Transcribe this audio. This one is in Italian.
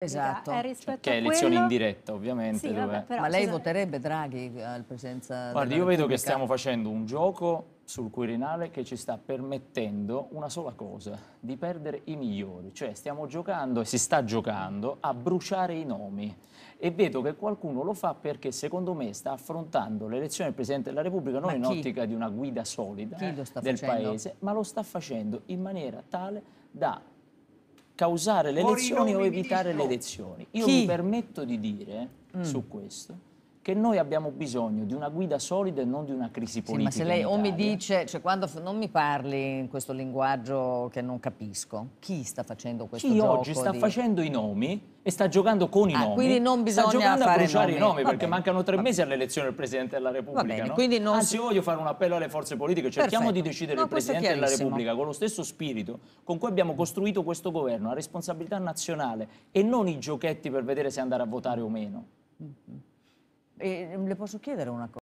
Eh, esatto, cioè, che è elezione quello... in ovviamente. Sì, vabbè, però, Ma lei scusa... voterebbe Draghi eh, al presenza Guardi, io vedo che stiamo facendo un gioco sul Quirinale che ci sta permettendo una sola cosa, di perdere i migliori. Cioè stiamo giocando e si sta giocando a bruciare i nomi. E vedo che qualcuno lo fa perché secondo me sta affrontando l'elezione del Presidente della Repubblica non in ottica di una guida solida eh, del facendo? Paese, ma lo sta facendo in maniera tale da causare le elezioni o evitare le elezioni. Io Chi? mi permetto di dire mm. su questo che noi abbiamo bisogno di una guida solida e non di una crisi politica. Sì, ma se lei o mi dice, cioè quando non mi parli in questo linguaggio che non capisco, chi sta facendo questo chi Chi oggi sta di... facendo i nomi e sta giocando con i ah, nomi. Quindi non bisogna sta giocando a bruciare nomi. i nomi Va perché bene. mancano tre mesi all'elezione del Presidente della Repubblica. Bene, no? non Anzi, si... voglio fare un appello alle forze politiche, cerchiamo Perfetto. di decidere no, il Presidente della Repubblica con lo stesso spirito con cui abbiamo costruito questo governo, la responsabilità nazionale e non i giochetti per vedere se andare a votare o meno. Mm -hmm. E mm, le posso chiedere una cosa?